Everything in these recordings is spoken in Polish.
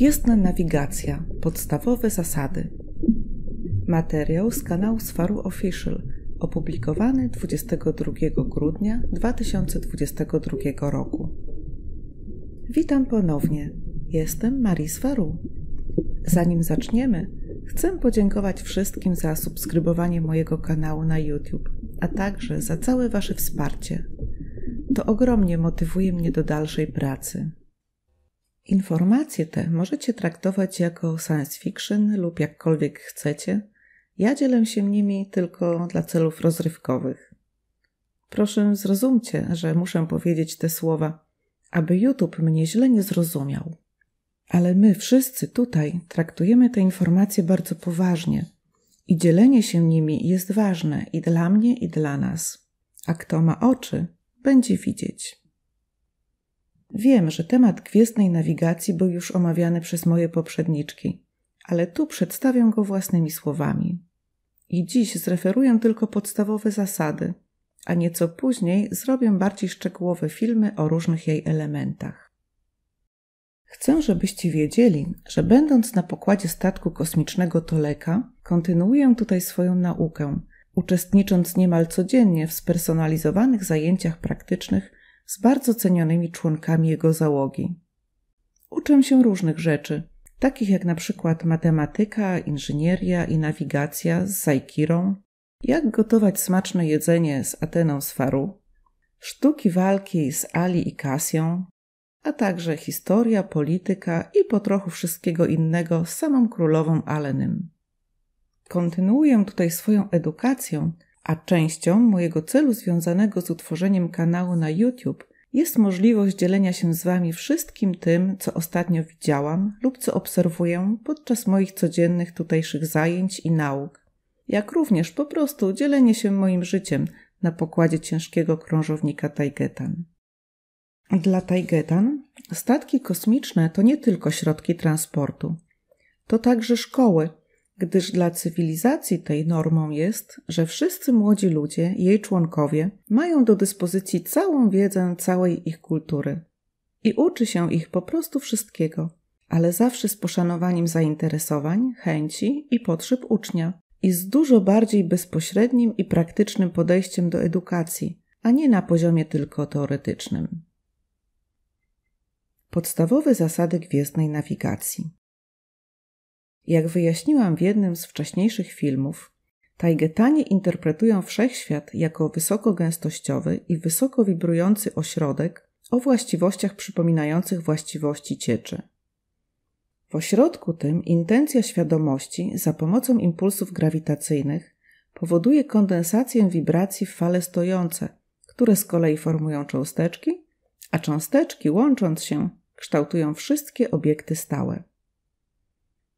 Wiosna Nawigacja. Podstawowe zasady. Materiał z kanału Swaru Official, opublikowany 22 grudnia 2022 roku. Witam ponownie. Jestem Marii Swaru. Zanim zaczniemy, chcę podziękować wszystkim za subskrybowanie mojego kanału na YouTube, a także za całe Wasze wsparcie. To ogromnie motywuje mnie do dalszej pracy. Informacje te możecie traktować jako science fiction lub jakkolwiek chcecie. Ja dzielę się nimi tylko dla celów rozrywkowych. Proszę zrozumcie, że muszę powiedzieć te słowa, aby YouTube mnie źle nie zrozumiał. Ale my wszyscy tutaj traktujemy te informacje bardzo poważnie i dzielenie się nimi jest ważne i dla mnie, i dla nas. A kto ma oczy, będzie widzieć. Wiem, że temat gwiezdnej nawigacji był już omawiany przez moje poprzedniczki, ale tu przedstawię go własnymi słowami. I dziś zreferuję tylko podstawowe zasady, a nieco później zrobię bardziej szczegółowe filmy o różnych jej elementach. Chcę, żebyście wiedzieli, że będąc na pokładzie statku kosmicznego Toleka, kontynuuję tutaj swoją naukę, uczestnicząc niemal codziennie w spersonalizowanych zajęciach praktycznych z bardzo cenionymi członkami jego załogi. Uczę się różnych rzeczy, takich jak na przykład matematyka, inżynieria i nawigacja z Saikirą, jak gotować smaczne jedzenie z Ateną z Faru, sztuki walki z Ali i Kasją, a także historia, polityka i po trochu wszystkiego innego z samą królową Alenym. Kontynuuję tutaj swoją edukację, a częścią mojego celu związanego z utworzeniem kanału na YouTube jest możliwość dzielenia się z Wami wszystkim tym, co ostatnio widziałam lub co obserwuję podczas moich codziennych tutejszych zajęć i nauk, jak również po prostu dzielenie się moim życiem na pokładzie ciężkiego krążownika Taigetan. Dla Taigetan statki kosmiczne to nie tylko środki transportu, to także szkoły, gdyż dla cywilizacji tej normą jest, że wszyscy młodzi ludzie, jej członkowie, mają do dyspozycji całą wiedzę całej ich kultury i uczy się ich po prostu wszystkiego, ale zawsze z poszanowaniem zainteresowań, chęci i potrzeb ucznia i z dużo bardziej bezpośrednim i praktycznym podejściem do edukacji, a nie na poziomie tylko teoretycznym. Podstawowe zasady gwiezdnej nawigacji. Jak wyjaśniłam w jednym z wcześniejszych filmów, Tajgetanie interpretują wszechświat jako wysokogęstościowy i wysoko wibrujący ośrodek o właściwościach przypominających właściwości cieczy. W ośrodku tym intencja świadomości za pomocą impulsów grawitacyjnych powoduje kondensację wibracji w fale stojące, które z kolei formują cząsteczki, a cząsteczki łącząc się kształtują wszystkie obiekty stałe.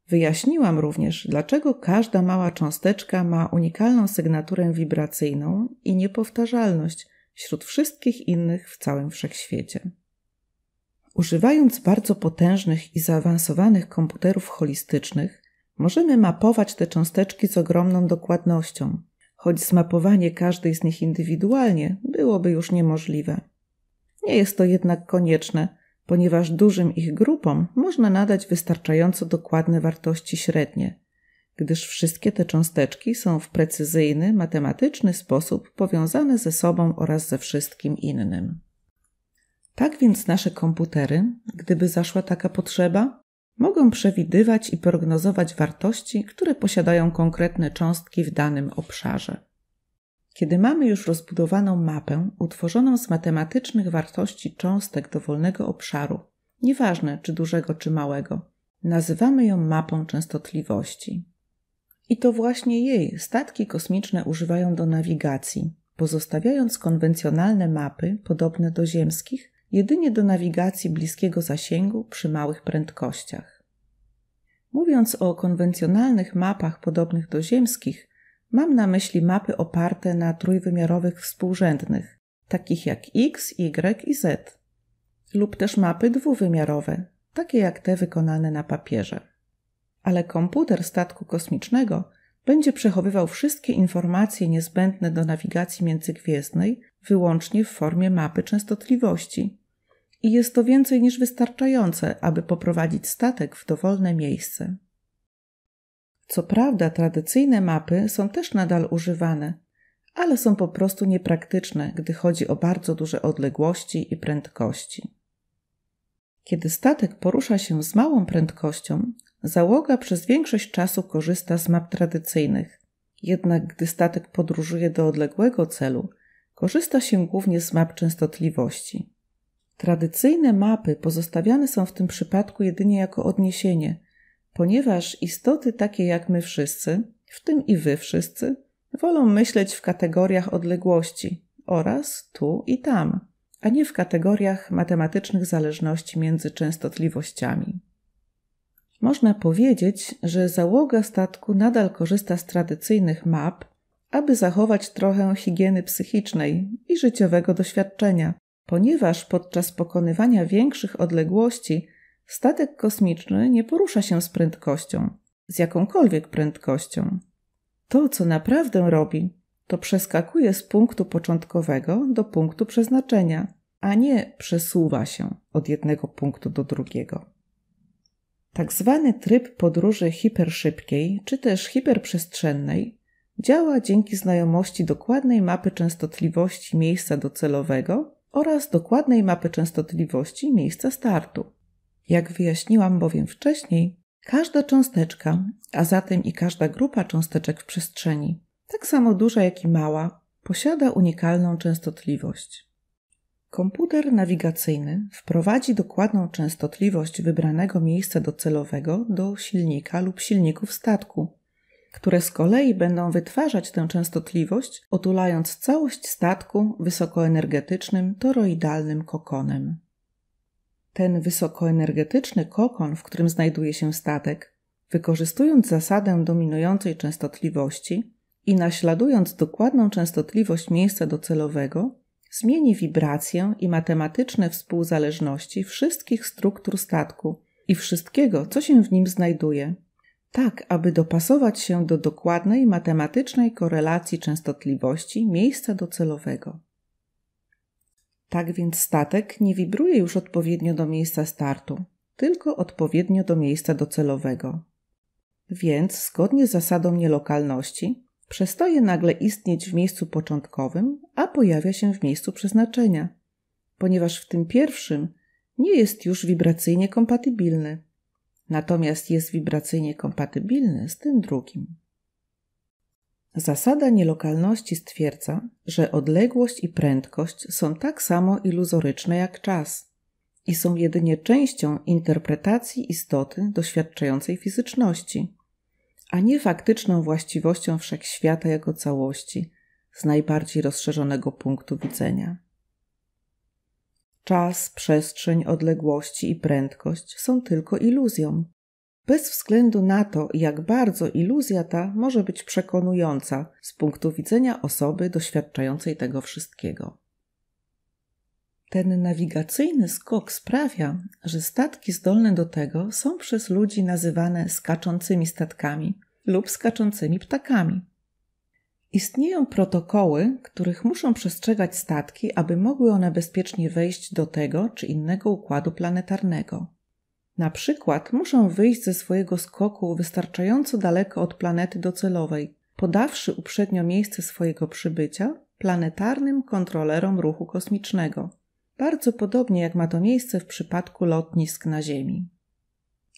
Wyjaśniłam również, dlaczego każda mała cząsteczka ma unikalną sygnaturę wibracyjną i niepowtarzalność wśród wszystkich innych w całym wszechświecie. Używając bardzo potężnych i zaawansowanych komputerów holistycznych, możemy mapować te cząsteczki z ogromną dokładnością, choć zmapowanie każdej z nich indywidualnie byłoby już niemożliwe. Nie jest to jednak konieczne, ponieważ dużym ich grupom można nadać wystarczająco dokładne wartości średnie, gdyż wszystkie te cząsteczki są w precyzyjny, matematyczny sposób powiązane ze sobą oraz ze wszystkim innym. Tak więc nasze komputery, gdyby zaszła taka potrzeba, mogą przewidywać i prognozować wartości, które posiadają konkretne cząstki w danym obszarze. Kiedy mamy już rozbudowaną mapę utworzoną z matematycznych wartości cząstek dowolnego obszaru, nieważne czy dużego czy małego, nazywamy ją mapą częstotliwości. I to właśnie jej statki kosmiczne używają do nawigacji, pozostawiając konwencjonalne mapy podobne do ziemskich jedynie do nawigacji bliskiego zasięgu przy małych prędkościach. Mówiąc o konwencjonalnych mapach podobnych do ziemskich, Mam na myśli mapy oparte na trójwymiarowych współrzędnych, takich jak X, Y i Z, lub też mapy dwuwymiarowe, takie jak te wykonane na papierze. Ale komputer statku kosmicznego będzie przechowywał wszystkie informacje niezbędne do nawigacji międzygwiezdnej wyłącznie w formie mapy częstotliwości. I jest to więcej niż wystarczające, aby poprowadzić statek w dowolne miejsce. Co prawda, tradycyjne mapy są też nadal używane, ale są po prostu niepraktyczne, gdy chodzi o bardzo duże odległości i prędkości. Kiedy statek porusza się z małą prędkością, załoga przez większość czasu korzysta z map tradycyjnych. Jednak gdy statek podróżuje do odległego celu, korzysta się głównie z map częstotliwości. Tradycyjne mapy pozostawiane są w tym przypadku jedynie jako odniesienie, ponieważ istoty takie jak my wszyscy, w tym i wy wszyscy, wolą myśleć w kategoriach odległości oraz tu i tam, a nie w kategoriach matematycznych zależności między częstotliwościami. Można powiedzieć, że załoga statku nadal korzysta z tradycyjnych map, aby zachować trochę higieny psychicznej i życiowego doświadczenia, ponieważ podczas pokonywania większych odległości Statek kosmiczny nie porusza się z prędkością, z jakąkolwiek prędkością. To, co naprawdę robi, to przeskakuje z punktu początkowego do punktu przeznaczenia, a nie przesuwa się od jednego punktu do drugiego. Tak zwany tryb podróży hiperszybkiej czy też hiperprzestrzennej działa dzięki znajomości dokładnej mapy częstotliwości miejsca docelowego oraz dokładnej mapy częstotliwości miejsca startu. Jak wyjaśniłam bowiem wcześniej, każda cząsteczka, a zatem i każda grupa cząsteczek w przestrzeni, tak samo duża jak i mała, posiada unikalną częstotliwość. Komputer nawigacyjny wprowadzi dokładną częstotliwość wybranego miejsca docelowego do silnika lub silników statku, które z kolei będą wytwarzać tę częstotliwość, otulając całość statku wysokoenergetycznym toroidalnym kokonem. Ten wysokoenergetyczny kokon, w którym znajduje się statek, wykorzystując zasadę dominującej częstotliwości i naśladując dokładną częstotliwość miejsca docelowego, zmieni wibrację i matematyczne współzależności wszystkich struktur statku i wszystkiego, co się w nim znajduje, tak aby dopasować się do dokładnej matematycznej korelacji częstotliwości miejsca docelowego. Tak więc statek nie wibruje już odpowiednio do miejsca startu, tylko odpowiednio do miejsca docelowego. Więc, zgodnie z zasadą nielokalności, przestaje nagle istnieć w miejscu początkowym, a pojawia się w miejscu przeznaczenia, ponieważ w tym pierwszym nie jest już wibracyjnie kompatybilny, natomiast jest wibracyjnie kompatybilny z tym drugim. Zasada nielokalności stwierdza, że odległość i prędkość są tak samo iluzoryczne jak czas i są jedynie częścią interpretacji istoty doświadczającej fizyczności, a nie faktyczną właściwością wszechświata jako całości z najbardziej rozszerzonego punktu widzenia. Czas, przestrzeń, odległości i prędkość są tylko iluzją, bez względu na to, jak bardzo iluzja ta może być przekonująca z punktu widzenia osoby doświadczającej tego wszystkiego. Ten nawigacyjny skok sprawia, że statki zdolne do tego są przez ludzi nazywane skaczącymi statkami lub skaczącymi ptakami. Istnieją protokoły, których muszą przestrzegać statki, aby mogły one bezpiecznie wejść do tego czy innego układu planetarnego. Na przykład muszą wyjść ze swojego skoku wystarczająco daleko od planety docelowej, podawszy uprzednio miejsce swojego przybycia planetarnym kontrolerom ruchu kosmicznego, bardzo podobnie jak ma to miejsce w przypadku lotnisk na Ziemi.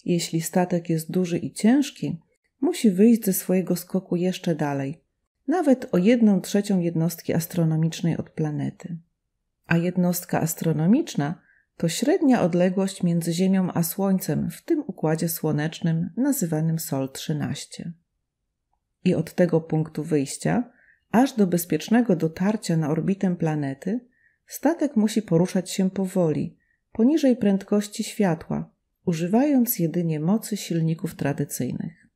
Jeśli statek jest duży i ciężki, musi wyjść ze swojego skoku jeszcze dalej, nawet o jedną trzecią jednostki astronomicznej od planety. A jednostka astronomiczna to średnia odległość między Ziemią a Słońcem w tym układzie słonecznym nazywanym Sol 13. I od tego punktu wyjścia, aż do bezpiecznego dotarcia na orbitę planety, statek musi poruszać się powoli, poniżej prędkości światła, używając jedynie mocy silników tradycyjnych.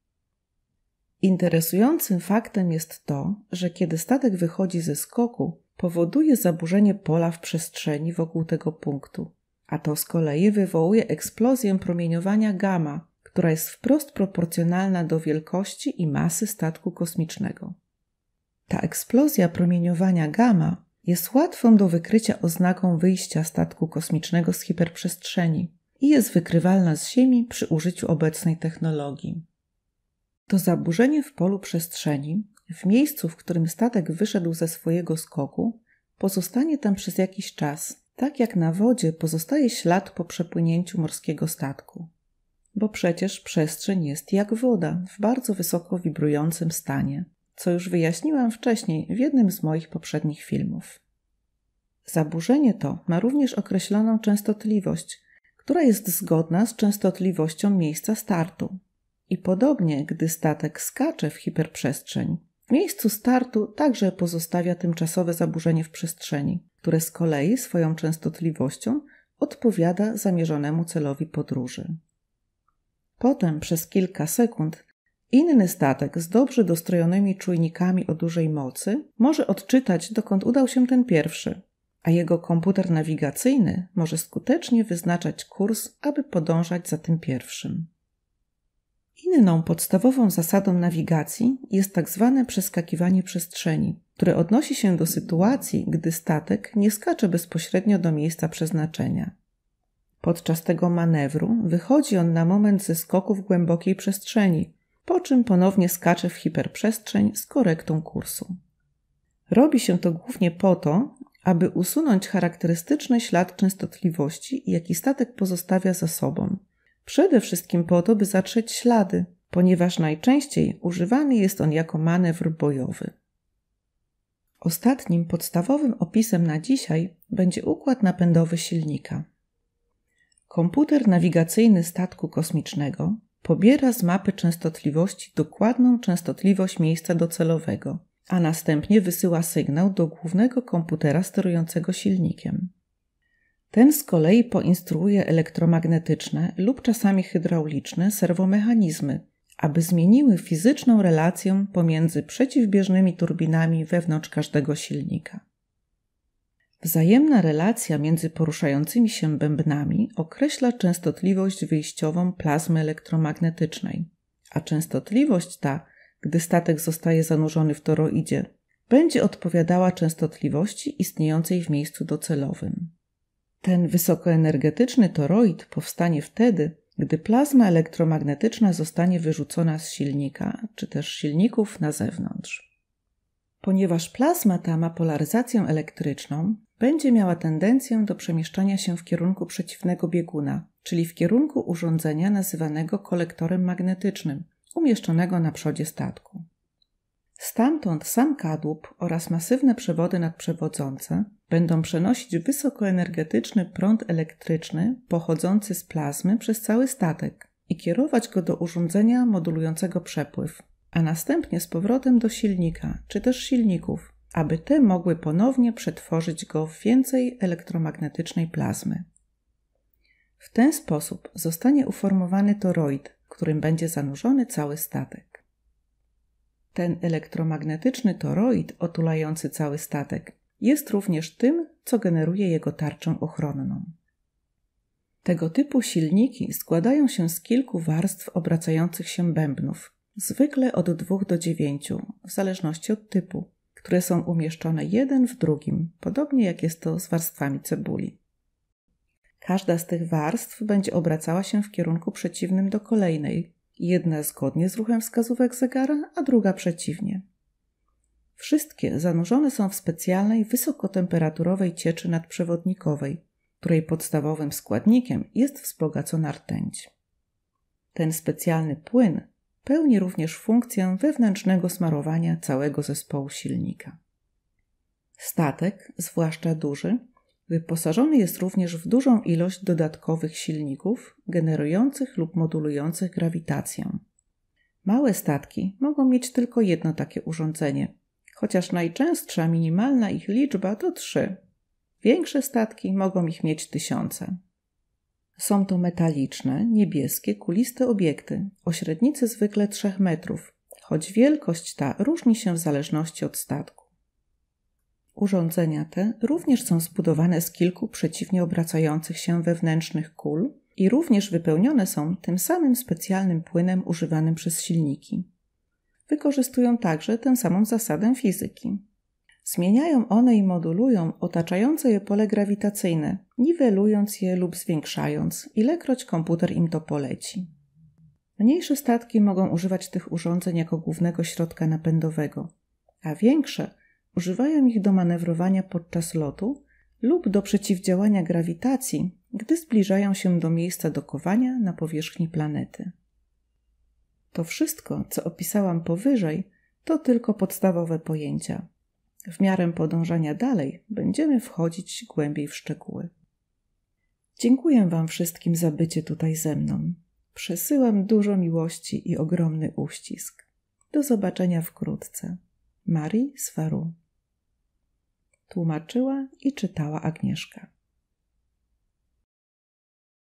Interesującym faktem jest to, że kiedy statek wychodzi ze skoku, powoduje zaburzenie pola w przestrzeni wokół tego punktu, a to z kolei wywołuje eksplozję promieniowania gamma, która jest wprost proporcjonalna do wielkości i masy statku kosmicznego. Ta eksplozja promieniowania gamma jest łatwą do wykrycia oznaką wyjścia statku kosmicznego z hiperprzestrzeni i jest wykrywalna z Ziemi przy użyciu obecnej technologii. To zaburzenie w polu przestrzeni, w miejscu, w którym statek wyszedł ze swojego skoku, pozostanie tam przez jakiś czas tak jak na wodzie pozostaje ślad po przepłynięciu morskiego statku. Bo przecież przestrzeń jest jak woda, w bardzo wysoko wibrującym stanie, co już wyjaśniłam wcześniej w jednym z moich poprzednich filmów. Zaburzenie to ma również określoną częstotliwość, która jest zgodna z częstotliwością miejsca startu. I podobnie, gdy statek skacze w hiperprzestrzeń, w miejscu startu także pozostawia tymczasowe zaburzenie w przestrzeni, które z kolei swoją częstotliwością odpowiada zamierzonemu celowi podróży. Potem przez kilka sekund inny statek z dobrze dostrojonymi czujnikami o dużej mocy może odczytać, dokąd udał się ten pierwszy, a jego komputer nawigacyjny może skutecznie wyznaczać kurs, aby podążać za tym pierwszym. Inną podstawową zasadą nawigacji jest tak zwane przeskakiwanie przestrzeni, które odnosi się do sytuacji, gdy statek nie skacze bezpośrednio do miejsca przeznaczenia. Podczas tego manewru wychodzi on na moment ze skoku w głębokiej przestrzeni, po czym ponownie skacze w hiperprzestrzeń z korektą kursu. Robi się to głównie po to, aby usunąć charakterystyczny ślad częstotliwości, jaki statek pozostawia za sobą – Przede wszystkim po to, by zatrzeć ślady, ponieważ najczęściej używany jest on jako manewr bojowy. Ostatnim podstawowym opisem na dzisiaj będzie układ napędowy silnika. Komputer nawigacyjny statku kosmicznego pobiera z mapy częstotliwości dokładną częstotliwość miejsca docelowego, a następnie wysyła sygnał do głównego komputera sterującego silnikiem. Ten z kolei poinstruuje elektromagnetyczne lub czasami hydrauliczne serwomechanizmy, aby zmieniły fizyczną relację pomiędzy przeciwbieżnymi turbinami wewnątrz każdego silnika. Wzajemna relacja między poruszającymi się bębnami określa częstotliwość wyjściową plazmy elektromagnetycznej, a częstotliwość ta, gdy statek zostaje zanurzony w toroidzie, będzie odpowiadała częstotliwości istniejącej w miejscu docelowym. Ten wysokoenergetyczny toroid powstanie wtedy, gdy plazma elektromagnetyczna zostanie wyrzucona z silnika czy też silników na zewnątrz. Ponieważ plazma ta ma polaryzację elektryczną, będzie miała tendencję do przemieszczania się w kierunku przeciwnego bieguna, czyli w kierunku urządzenia nazywanego kolektorem magnetycznym, umieszczonego na przodzie statku. Stamtąd sam kadłub oraz masywne przewody nadprzewodzące będą przenosić wysokoenergetyczny prąd elektryczny pochodzący z plazmy przez cały statek i kierować go do urządzenia modulującego przepływ, a następnie z powrotem do silnika czy też silników, aby te mogły ponownie przetworzyć go w więcej elektromagnetycznej plazmy. W ten sposób zostanie uformowany toroid, którym będzie zanurzony cały statek. Ten elektromagnetyczny toroid otulający cały statek jest również tym, co generuje jego tarczę ochronną. Tego typu silniki składają się z kilku warstw obracających się bębnów, zwykle od dwóch do dziewięciu, w zależności od typu, które są umieszczone jeden w drugim, podobnie jak jest to z warstwami cebuli. Każda z tych warstw będzie obracała się w kierunku przeciwnym do kolejnej, jedna zgodnie z ruchem wskazówek zegara, a druga przeciwnie. Wszystkie zanurzone są w specjalnej, wysokotemperaturowej cieczy nadprzewodnikowej, której podstawowym składnikiem jest wzbogacona rtęć. Ten specjalny płyn pełni również funkcję wewnętrznego smarowania całego zespołu silnika. Statek, zwłaszcza duży, wyposażony jest również w dużą ilość dodatkowych silników generujących lub modulujących grawitację. Małe statki mogą mieć tylko jedno takie urządzenie, chociaż najczęstsza minimalna ich liczba to trzy. Większe statki mogą ich mieć tysiące. Są to metaliczne, niebieskie, kuliste obiekty o średnicy zwykle 3 metrów, choć wielkość ta różni się w zależności od statku. Urządzenia te również są zbudowane z kilku przeciwnie obracających się wewnętrznych kul i również wypełnione są tym samym specjalnym płynem używanym przez silniki wykorzystują także tę samą zasadę fizyki. Zmieniają one i modulują otaczające je pole grawitacyjne, niwelując je lub zwiększając, ilekroć komputer im to poleci. Mniejsze statki mogą używać tych urządzeń jako głównego środka napędowego, a większe używają ich do manewrowania podczas lotu lub do przeciwdziałania grawitacji, gdy zbliżają się do miejsca dokowania na powierzchni planety. To wszystko, co opisałam powyżej, to tylko podstawowe pojęcia. W miarę podążania dalej będziemy wchodzić głębiej w szczegóły. Dziękuję Wam wszystkim za bycie tutaj ze mną. Przesyłam dużo miłości i ogromny uścisk. Do zobaczenia wkrótce. Marii Swaru. Tłumaczyła i czytała Agnieszka.